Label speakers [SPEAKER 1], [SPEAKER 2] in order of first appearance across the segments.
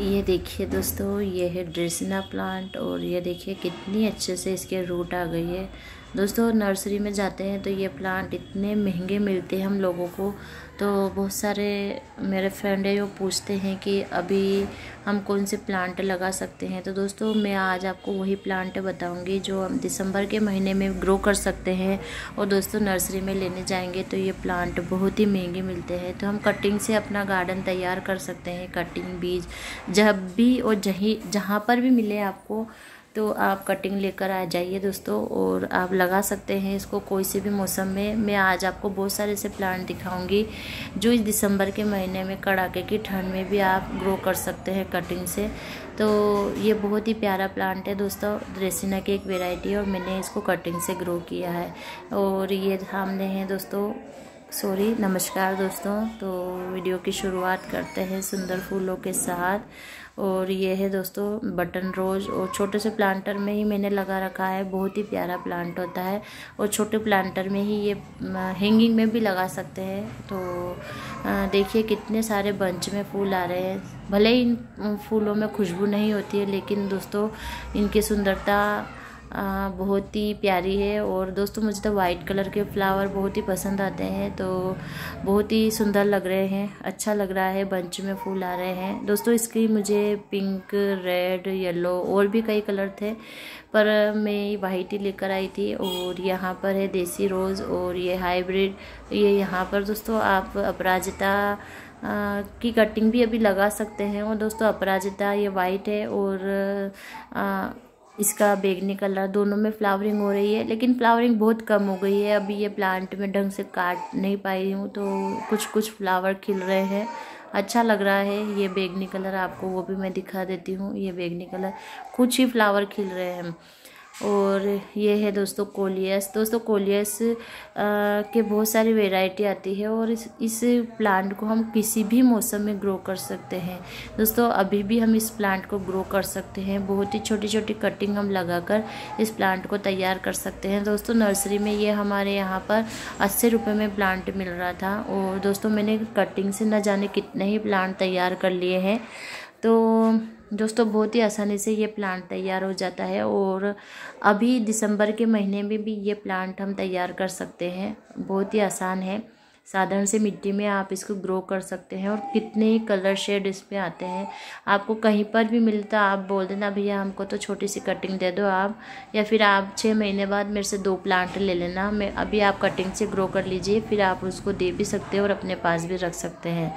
[SPEAKER 1] ये देखिए दोस्तों ये है ड्रेसिना प्लांट और ये देखिए कितनी अच्छे से इसके रूट आ गई है दोस्तों नर्सरी में जाते हैं तो ये प्लांट इतने महंगे मिलते हैं हम लोगों को तो बहुत सारे मेरे फ्रेंड है वो पूछते हैं कि अभी हम कौन से प्लांट लगा सकते हैं तो दोस्तों मैं आज आपको वही प्लांट बताऊंगी जो हम दिसंबर के महीने में ग्रो कर सकते हैं और दोस्तों नर्सरी में लेने जाएंगे तो ये प्लांट बहुत ही महंगे मिलते हैं तो हम कटिंग से अपना गार्डन तैयार कर सकते हैं कटिंग बीज जब भी और जहीं जहाँ पर भी मिले आपको तो आप कटिंग लेकर आ जाइए दोस्तों और आप लगा सकते हैं इसको कोई से भी मौसम में मैं आज आपको बहुत सारे ऐसे प्लांट दिखाऊंगी जो इस दिसंबर के महीने में कड़ाके की ठंड में भी आप ग्रो कर सकते हैं कटिंग से तो ये बहुत ही प्यारा प्लांट है दोस्तों ड्रेसिना की एक वेराइटी है और मैंने इसको कटिंग से ग्रो किया है और ये सामने हैं दोस्तों सॉरी नमस्कार दोस्तों तो वीडियो की शुरुआत करते हैं सुंदर फूलों के साथ और ये है दोस्तों बटन रोज़ और छोटे से प्लांटर में ही मैंने लगा रखा है बहुत ही प्यारा प्लांट होता है और छोटे प्लांटर में ही ये हैंगिंग में भी लगा सकते हैं तो देखिए कितने सारे बंच में फूल आ रहे हैं भले ही इन फूलों में खुशबू नहीं होती है लेकिन दोस्तों इनकी सुंदरता बहुत ही प्यारी है और दोस्तों मुझे तो वाइट कलर के फ्लावर बहुत ही पसंद आते हैं तो बहुत ही सुंदर लग रहे हैं अच्छा लग रहा है बंच में फूल आ रहे हैं दोस्तों इसकी मुझे पिंक रेड येलो और भी कई कलर थे पर मैं वाइट ही लेकर आई थी और यहाँ पर है देसी रोज़ और ये हाइब्रिड ये यहाँ पर दोस्तों आप अपराजिता आ, की कटिंग भी अभी लगा सकते हैं और दोस्तों अपराजिता ये वाइट है और आ, इसका बेगनी कलर दोनों में फ्लावरिंग हो रही है लेकिन फ्लावरिंग बहुत कम हो गई है अभी ये प्लांट में ढंग से काट नहीं पाई हूँ तो कुछ कुछ फ्लावर खिल रहे हैं अच्छा लग रहा है ये बेगनी कलर आपको वो भी मैं दिखा देती हूँ ये बेगनी कलर कुछ ही फ्लावर खिल रहे हैं और ये है दोस्तों कोलियस दोस्तों कोलियस के बहुत सारी वेराइटी आती है और इस इस प्लांट को हम किसी भी मौसम में ग्रो कर सकते हैं दोस्तों अभी भी हम इस प्लांट को ग्रो कर सकते हैं बहुत ही छोटी छोटी कटिंग हम लगाकर इस प्लांट को तैयार कर सकते हैं दोस्तों नर्सरी में ये हमारे यहाँ पर अस्सी रुपये में प्लांट मिल रहा था और दोस्तों मैंने कटिंग से न जाने कितने ही प्लांट तैयार कर लिए हैं तो दोस्तों बहुत ही आसानी से ये प्लांट तैयार हो जाता है और अभी दिसंबर के महीने में भी ये प्लांट हम तैयार कर सकते हैं बहुत ही आसान है साधारण से मिट्टी में आप इसको ग्रो कर सकते हैं और कितने ही कलर शेड इस पर आते हैं आपको कहीं पर भी मिलता आप बोल देना भैया हमको तो छोटी सी कटिंग दे दो आप या फिर आप छः महीने बाद मेरे से दो प्लांट ले लेना मैं अभी आप कटिंग से ग्रो कर लीजिए फिर आप उसको दे भी सकते हो और अपने पास भी रख सकते हैं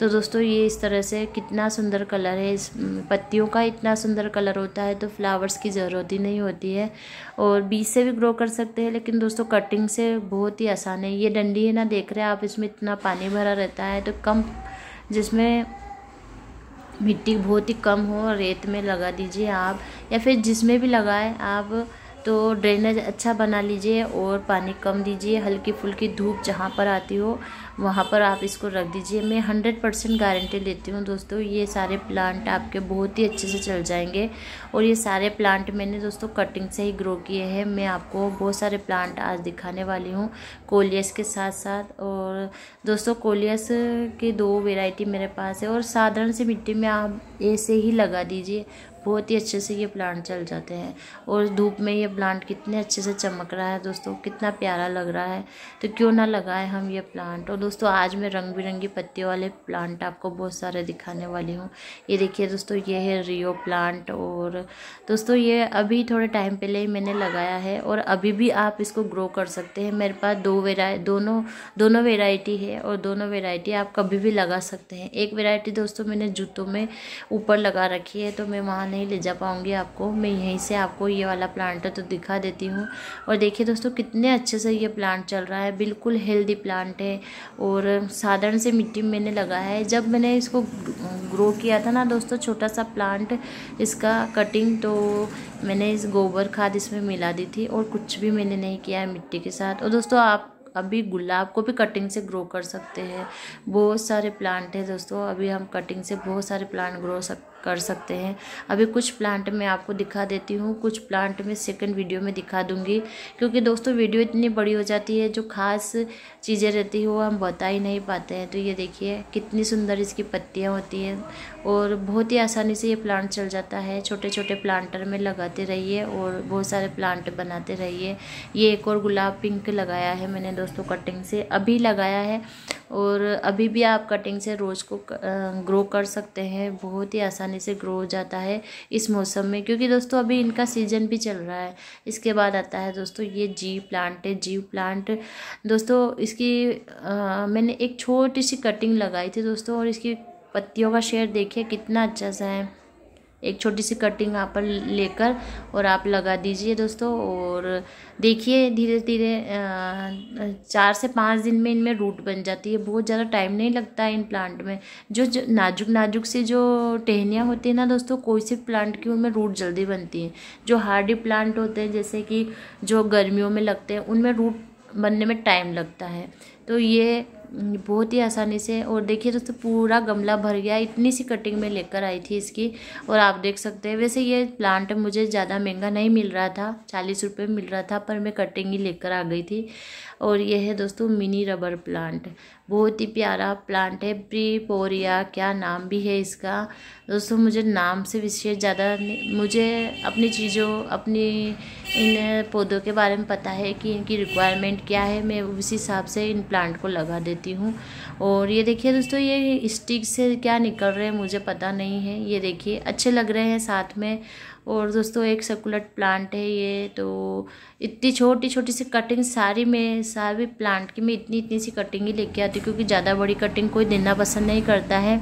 [SPEAKER 1] तो दोस्तों ये इस तरह से कितना सुंदर कलर है इस पत्तियों का इतना सुंदर कलर होता है तो फ्लावर्स की ज़रूरत ही नहीं होती है और बीज से भी ग्रो कर सकते हैं लेकिन दोस्तों कटिंग से बहुत ही आसान है ये डंडी है ना देख रहे हैं आप इसमें इतना पानी भरा रहता है तो कम जिसमें मिट्टी बहुत ही कम हो रेत में लगा दीजिए आप या फिर जिसमें भी लगाए आप तो ड्रेनेज अच्छा बना लीजिए और पानी कम दीजिए हल्की फुल्की धूप जहाँ पर आती हो वहाँ पर आप इसको रख दीजिए मैं हंड्रेड परसेंट गारंटी लेती हूँ दोस्तों ये सारे प्लांट आपके बहुत ही अच्छे से चल जाएंगे और ये सारे प्लांट मैंने दोस्तों कटिंग से ही ग्रो किए हैं मैं आपको बहुत सारे प्लांट आज दिखाने वाली हूँ कोलियस के साथ साथ और दोस्तों कोलियस की दो वेराइटी मेरे पास है और साधारण सी मिट्टी में आप ऐसे ही लगा दीजिए बहुत ही अच्छे से ये प्लांट चल जाते हैं और धूप में ये प्लांट कितने अच्छे से चमक रहा है दोस्तों कितना प्यारा लग रहा है तो क्यों ना लगाएं हम ये प्लांट और दोस्तों आज मैं रंग बिरंगी पत्तियों वाले प्लांट आपको बहुत सारे दिखाने वाली हूँ ये देखिए दोस्तों ये है रियो प्लांट और दोस्तों ये अभी थोड़े टाइम पहले ही मैंने लगाया है और अभी भी आप इसको ग्रो कर सकते हैं मेरे पास दो वेरा दोनों दोनों वेराइटी है और दोनों वेराइटी आप कभी भी लगा सकते हैं एक वेराइटी दोस्तों मैंने जूतों में ऊपर लगा रखी है तो मैं वहाँ नहीं ले जा पाऊँगी आपको मैं यहीं से आपको ये वाला प्लांट है तो दिखा देती हूँ और देखिए दोस्तों कितने अच्छे से ये प्लांट चल रहा है बिल्कुल हेल्दी प्लांट है और साधारण से मिट्टी में मैंने लगा है जब मैंने इसको ग्रो किया था ना दोस्तों छोटा सा प्लांट इसका कटिंग तो मैंने इस गोबर खाद इसमें मिला दी थी और कुछ भी मैंने नहीं किया है मिट्टी के साथ और दोस्तों आप अभी गुलाब को भी कटिंग से ग्रो कर सकते हैं बहुत सारे प्लांट हैं दोस्तों अभी हम कटिंग से बहुत सारे प्लांट ग्रो सक कर सकते हैं अभी कुछ प्लांट में आपको दिखा देती हूँ कुछ प्लांट में सेकंड वीडियो में दिखा दूँगी क्योंकि दोस्तों वीडियो इतनी बड़ी हो जाती है जो खास चीज़ें रहती हैं वो हम बता ही नहीं पाते हैं तो ये देखिए कितनी सुंदर इसकी पत्तियाँ होती हैं और बहुत ही आसानी से ये प्लांट चल जाता है छोटे छोटे प्लांटर में लगाते रहिए और बहुत सारे प्लांट बनाते रहिए ये एक और गुलाब पिंक लगाया है मैंने दोस्तों कटिंग से अभी लगाया है और अभी भी आप कटिंग से रोज़ को ग्रो कर सकते हैं बहुत ही आसानी आसानी से ग्रो हो जाता है इस मौसम में क्योंकि दोस्तों अभी इनका सीजन भी चल रहा है इसके बाद आता है दोस्तों ये जीव प्लांट है जीव प्लांट दोस्तों इसकी आ, मैंने एक छोटी सी कटिंग लगाई थी दोस्तों और इसकी पत्तियों का शेयर देखिए कितना अच्छा सा है एक छोटी सी कटिंग यहाँ पर लेकर और आप लगा दीजिए दोस्तों और देखिए धीरे धीरे चार से पाँच दिन में इनमें रूट बन जाती है बहुत ज़्यादा टाइम नहीं लगता है इन प्लांट में जो, जो नाजुक नाजुक से जो टहनियाँ होती हैं ना दोस्तों कोई सी प्लांट की उनमें रूट जल्दी बनती हैं जो हार्डी प्लांट होते हैं जैसे कि जो गर्मियों में लगते हैं उनमें रूट बनने में टाइम लगता है तो ये बहुत ही आसानी से और देखिए दोस्तों तो पूरा गमला भर गया इतनी सी कटिंग में लेकर आई थी इसकी और आप देख सकते हैं वैसे ये प्लांट मुझे ज़्यादा महंगा नहीं मिल रहा था चालीस रुपये मिल रहा था पर मैं कटिंग ही लेकर आ गई थी और ये है दोस्तों मिनी रबर प्लांट बहुत ही प्यारा प्लांट है प्रीपोरिया क्या नाम भी है इसका दोस्तों मुझे नाम से विशेष ज़्यादा मुझे अपनी चीज़ों अपनी इन पौधों के बारे में पता है कि इनकी रिक्वायरमेंट क्या है मैं उसी हिसाब से इन प्लांट को लगा देती हूँ और ये देखिए दोस्तों ये स्टिक से क्या निकल रहे हैं मुझे पता नहीं है ये देखिए अच्छे लग रहे हैं साथ में और दोस्तों एक सकुलट प्लांट है ये तो इतनी छोटी छोटी सी कटिंग सारी में सारी प्लांट की मैं इतनी इतनी सी कटिंग ही लेके आती हूँ क्योंकि ज़्यादा बड़ी कटिंग कोई देना पसंद नहीं करता है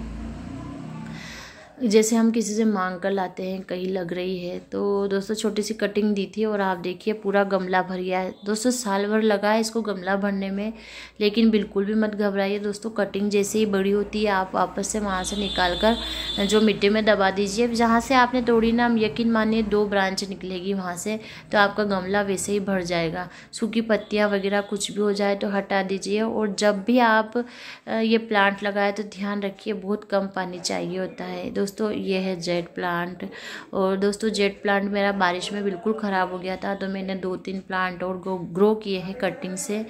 [SPEAKER 1] जैसे हम किसी से मांग कर लाते हैं कहीं लग रही है तो दोस्तों छोटी सी कटिंग दी थी और आप देखिए पूरा गमला भर गया है दोस्तों साल भर लगा है इसको गमला भरने में लेकिन बिल्कुल भी मत घबराइए दोस्तों कटिंग जैसे ही बड़ी होती है आप वापस से वहाँ से निकाल कर जो मिट्टी में दबा दीजिए जहाँ से आपने तोड़ी ना हम यकीन मानिए दो ब्रांच निकलेगी वहाँ से तो आपका गमला वैसे ही भर जाएगा सूखी पत्तियाँ वगैरह कुछ भी हो जाए तो हटा दीजिए और जब भी आप ये प्लांट लगाए तो ध्यान रखिए बहुत कम पानी चाहिए होता है दोस्तों दोस्तों ये है जेड प्लांट और दोस्तों जेड प्लांट मेरा बारिश में बिल्कुल ख़राब हो गया था तो मैंने दो तीन प्लांट और ग्रो किए हैं कटिंग से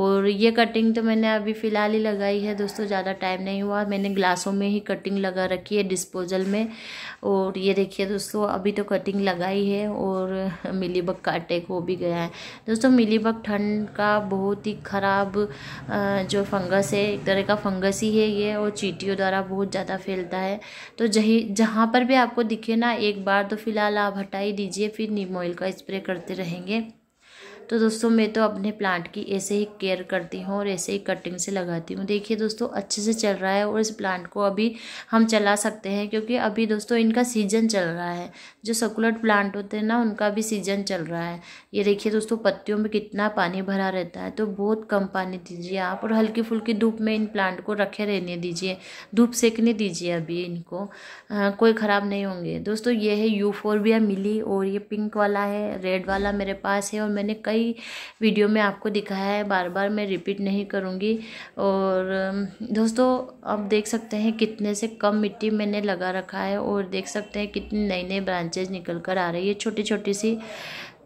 [SPEAKER 1] और ये कटिंग तो मैंने अभी फ़िलहाल ही लगाई है दोस्तों ज़्यादा टाइम नहीं हुआ मैंने ग्लासों में ही कटिंग लगा रखी है डिस्पोजल में और ये देखिए दोस्तों अभी तो कटिंग लगाई है और मिलीबग का अटैक हो भी गया है दोस्तों मिलीबग ठंड का बहुत ही ख़राब जो फंगस है एक तरह का फंगस ही है ये और चीटियों द्वारा बहुत ज़्यादा फैलता है तो ज... जही जहाँ पर भी आपको दिखे ना एक बार तो फ़िलहाल आप हटा ही दीजिए फिर नीम ऑयल का स्प्रे करते रहेंगे तो दोस्तों मैं तो अपने प्लांट की ऐसे ही केयर करती हूँ और ऐसे ही कटिंग से लगाती हूँ देखिए दोस्तों अच्छे से चल रहा है और इस प्लांट को अभी हम चला सकते हैं क्योंकि अभी दोस्तों इनका सीजन चल रहा है जो सकुलट प्लांट होते हैं ना उनका भी सीजन चल रहा है ये देखिए दोस्तों पत्तियों में कितना पानी भरा रहता है तो बहुत कम पानी दीजिए आप और हल्की फुल्की धूप में इन प्लांट को रखे रहने दीजिए धूप सेकने दीजिए अभी इनको आ, कोई ख़राब नहीं होंगे दोस्तों ये है यूफोरबिया मिली और ये पिंक वाला है रेड वाला मेरे पास है और मैंने कई ही वीडियो में आपको दिखाया है बार बार मैं रिपीट नहीं करूँगी और दोस्तों आप देख सकते हैं कितने से कम मिट्टी मैंने लगा रखा है और देख सकते हैं कितनी नई नई ब्रांचेज निकल कर आ रही है छोटी छोटी सी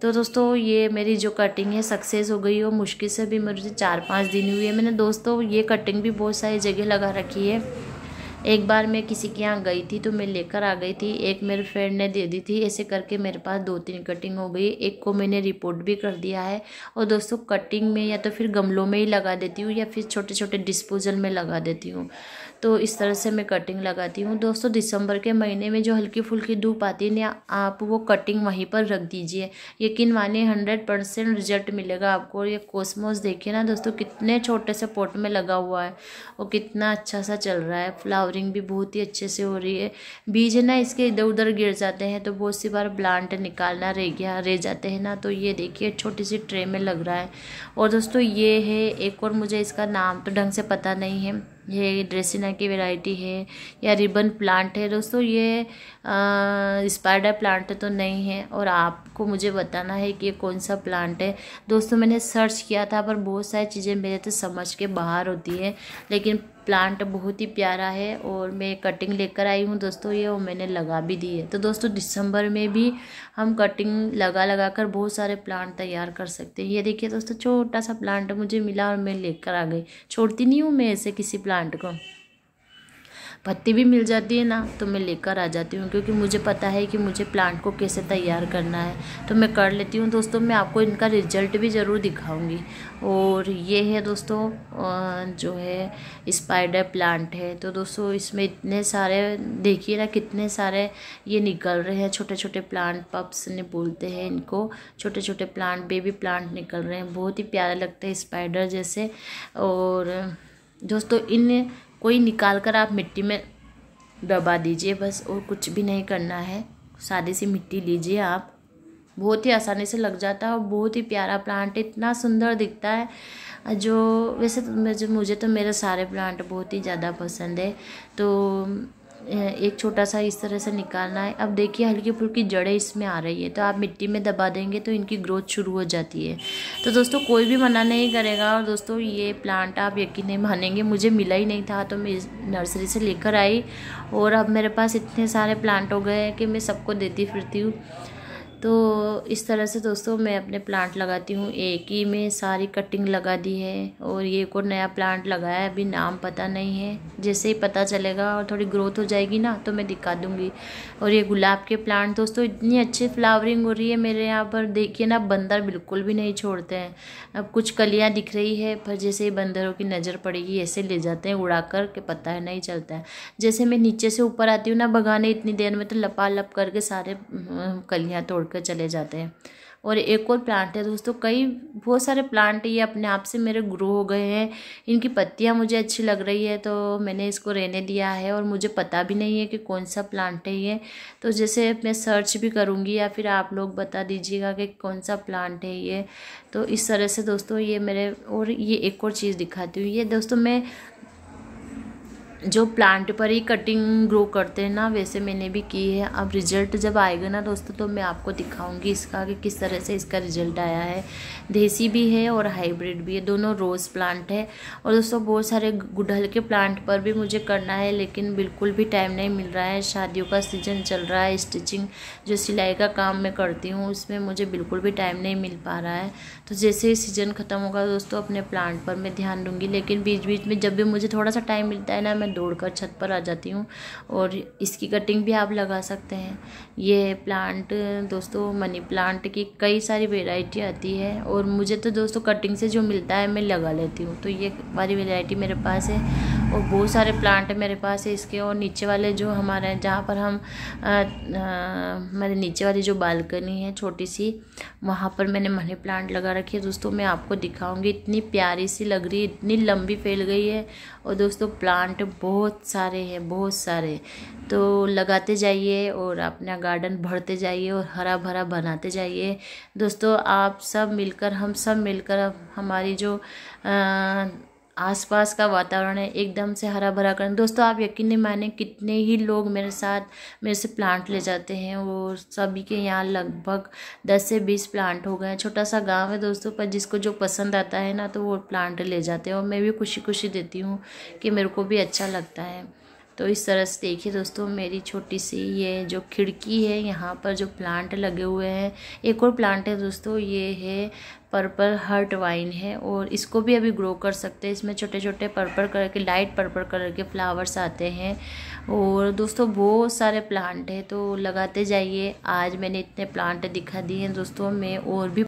[SPEAKER 1] तो दोस्तों ये मेरी जो कटिंग है सक्सेस हो गई और मुश्किल से भी मुझे चार पाँच दिन हुए मैंने दोस्तों ये कटिंग भी बहुत सारी जगह लगा रखी है एक बार मैं किसी के यहाँ गई थी तो मैं लेकर आ गई थी एक मेरे फ्रेंड ने दे दी थी ऐसे करके मेरे पास दो तीन कटिंग हो गई एक को मैंने रिपोर्ट भी कर दिया है और दोस्तों कटिंग में या तो फिर गमलों में ही लगा देती हूँ या फिर छोटे छोटे डिस्पोजल में लगा देती हूँ तो इस तरह से मैं कटिंग लगाती हूँ दोस्तों दिसंबर के महीने में जो हल्की फुल्की धूप आती है ना आप वो कटिंग वहीं पर रख दीजिए यकीन मानिए हंड्रेड परसेंट रिजल्ट मिलेगा आपको ये कोसमोस देखिए ना दोस्तों कितने छोटे से पोट में लगा हुआ है और कितना अच्छा सा चल रहा है फ्लावरिंग भी बहुत ही अच्छे से हो रही है बीज ना इसके इधर उधर गिर जाते हैं तो बहुत सी बार प्लांट निकालना रह गया रह जाते हैं ना तो ये देखिए छोटी सी ट्रे में लग रहा है और दोस्तों ये है एक और मुझे इसका नाम तो ढंग से पता नहीं है ये ड्रेसिना की वैरायटी है या रिबन प्लांट है दोस्तों ये स्पाइडर प्लांट तो नहीं है और आपको मुझे बताना है कि ये कौन सा प्लांट है दोस्तों मैंने सर्च किया था पर बहुत सारी चीज़ें मेरे तो समझ के बाहर होती है लेकिन प्लांट बहुत ही प्यारा है और मैं कटिंग लेकर आई हूँ दोस्तों ये और मैंने लगा भी दी है तो दोस्तों दिसंबर में भी हम कटिंग लगा लगा कर बहुत सारे प्लांट तैयार कर सकते हैं ये देखिए दोस्तों छोटा सा प्लांट मुझे मिला और मैं लेकर आ गई छोड़ती नहीं हूँ मैं ऐसे किसी प्लांट को पत्ती भी मिल जाती है ना तो मैं लेकर आ जाती हूँ क्योंकि मुझे पता है कि मुझे प्लांट को कैसे तैयार करना है तो मैं कर लेती हूँ दोस्तों मैं आपको इनका रिजल्ट भी ज़रूर दिखाऊँगी और ये है दोस्तों जो है स्पाइडर प्लांट है तो दोस्तों इसमें इतने सारे देखिए ना कितने सारे ये निकल रहे हैं छोटे छोटे प्लांट पप्स ने बोलते हैं इनको छोटे छोटे प्लांट बेबी प्लांट निकल रहे हैं बहुत ही प्यारे लगते हैं स्पाइडर जैसे और दोस्तों इन कोई निकाल कर आप मिट्टी में दबा दीजिए बस और कुछ भी नहीं करना है सादी सी मिट्टी लीजिए आप बहुत ही आसानी से लग जाता है और बहुत ही प्यारा प्लांट इतना सुंदर दिखता है जो वैसे तो मुझे मुझे तो मेरे सारे प्लांट बहुत ही ज़्यादा पसंद है तो एक छोटा सा इस तरह से निकालना है अब देखिए हल्की फुल्की जड़ें इसमें आ रही है तो आप मिट्टी में दबा देंगे तो इनकी ग्रोथ शुरू हो जाती है तो दोस्तों कोई भी मना नहीं करेगा और दोस्तों ये प्लांट आप यकीन नहीं मानेंगे मुझे मिला ही नहीं था तो मैं नर्सरी से लेकर आई और अब मेरे पास इतने सारे प्लांट हो गए हैं कि मैं सबको देती फिरती हूँ तो इस तरह से दोस्तों मैं अपने प्लांट लगाती हूँ एक ही में सारी कटिंग लगा दी है और ये और नया प्लांट लगाया अभी नाम पता नहीं है जैसे ही पता चलेगा और थोड़ी ग्रोथ हो जाएगी ना तो मैं दिखा दूँगी और ये गुलाब के प्लांट दोस्तों इतनी अच्छी फ्लावरिंग हो रही है मेरे यहाँ पर देखिए ना बंदर बिल्कुल भी नहीं छोड़ते हैं अब कुछ कलियाँ दिख रही है पर जैसे ही बंदरों की नज़र पड़ेगी ऐसे ले जाते हैं उड़ा कर के पता है नहीं चलता है जैसे मैं नीचे से ऊपर आती हूँ ना भगाने इतनी देर में तो लपा लप करके सारे कलियाँ तोड़ होकर चले जाते हैं और एक और प्लांट है दोस्तों कई बहुत सारे प्लांट ये अपने आप से मेरे ग्रो हो गए हैं इनकी पत्तियाँ मुझे अच्छी लग रही है तो मैंने इसको रहने दिया है और मुझे पता भी नहीं है कि कौन सा प्लांट है ये तो जैसे मैं सर्च भी करूँगी या फिर आप लोग बता दीजिएगा कि कौन सा प्लांट है ये तो इस तरह से दोस्तों ये मेरे और ये एक और चीज़ दिखाती हूँ ये दोस्तों मैं जो प्लांट पर ही कटिंग ग्रो करते हैं ना वैसे मैंने भी की है अब रिजल्ट जब आएगा ना दोस्तों तो मैं आपको दिखाऊंगी इसका कि किस तरह से इसका रिजल्ट आया है देसी भी है और हाइब्रिड भी है दोनों रोज़ प्लांट है और दोस्तों बहुत सारे गुड़हल के प्लांट पर भी मुझे करना है लेकिन बिल्कुल भी टाइम नहीं मिल रहा है शादियों का सीज़न चल रहा है स्टिचिंग जो सिलाई का काम मैं करती हूँ उसमें मुझे बिल्कुल भी टाइम नहीं मिल पा रहा है तो जैसे ही सीज़न ख़त्म होगा दोस्तों अपने प्लांट पर मैं ध्यान दूँगी लेकिन बीच बीच में जब भी मुझे थोड़ा सा टाइम मिलता है ना मैं दौड़ छत पर आ जाती हूँ और इसकी कटिंग भी आप लगा सकते हैं ये प्लांट दोस्तों मनी प्लांट की कई सारी वेराइटी आती है और और मुझे तो दोस्तों कटिंग से जो मिलता है मैं लगा लेती हूँ तो ये वाली वेराइटी मेरे पास है और बहुत सारे प्लांट मेरे पास है इसके और नीचे वाले जो हमारे जहाँ पर हम मेरे नीचे वाली जो बालकनी है छोटी सी वहाँ पर मैंने मनी प्लांट लगा रखी है दोस्तों मैं आपको दिखाऊंगी इतनी प्यारी सी लग रही है इतनी लंबी फैल गई है और दोस्तों प्लांट बहुत सारे हैं बहुत सारे तो लगाते जाइए और अपना गार्डन भरते जाइए और हरा भरा बनाते जाइए दोस्तों आप सब मिलकर हम सब मिलकर हमारी जो आ, आसपास का वातावरण है एकदम से हरा भरा कर दोस्तों आप यकीन नहीं माने कितने ही लोग मेरे साथ मेरे से प्लांट ले जाते हैं वो सभी के यहाँ लगभग दस से बीस प्लांट हो गए हैं छोटा सा गांव है दोस्तों पर जिसको जो पसंद आता है ना तो वो प्लांट ले जाते हैं और मैं भी खुशी खुशी देती हूँ कि मेरे को भी अच्छा लगता है तो इस तरह से देखिए दोस्तों मेरी छोटी सी ये जो खिड़की है यहाँ पर जो प्लांट लगे हुए हैं एक और प्लांट है दोस्तों ये है पर्पल हर्ट वाइन है और इसको भी अभी ग्रो कर सकते हैं इसमें छोटे छोटे पर्पल कलर के लाइट पर्पल कलर के फ्लावर्स आते हैं और दोस्तों बहुत सारे प्लांट हैं तो लगाते जाइए आज मैंने इतने प्लांट दिखा दिए हैं दोस्तों मैं और भी